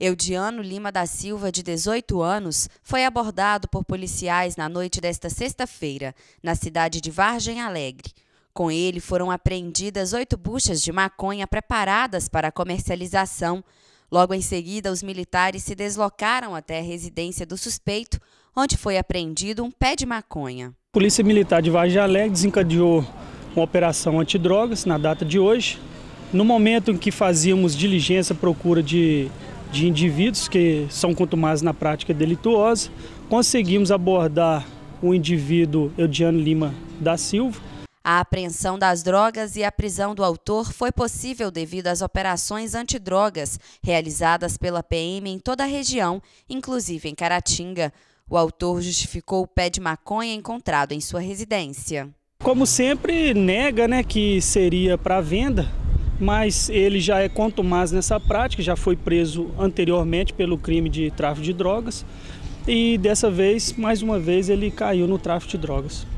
Eudiano Lima da Silva, de 18 anos, foi abordado por policiais na noite desta sexta-feira, na cidade de Vargem Alegre. Com ele foram apreendidas oito buchas de maconha preparadas para comercialização. Logo em seguida, os militares se deslocaram até a residência do suspeito, onde foi apreendido um pé de maconha. A Polícia Militar de Vargem Alegre desencadeou uma operação antidrogas na data de hoje. No momento em que fazíamos diligência à procura de de indivíduos que são mais na prática delituosa. Conseguimos abordar o indivíduo Eudiano Lima da Silva. A apreensão das drogas e a prisão do autor foi possível devido às operações antidrogas realizadas pela PM em toda a região, inclusive em Caratinga. O autor justificou o pé de maconha encontrado em sua residência. Como sempre, nega né, que seria para venda, mas ele já é contumaz nessa prática, já foi preso anteriormente pelo crime de tráfico de drogas e dessa vez, mais uma vez, ele caiu no tráfico de drogas.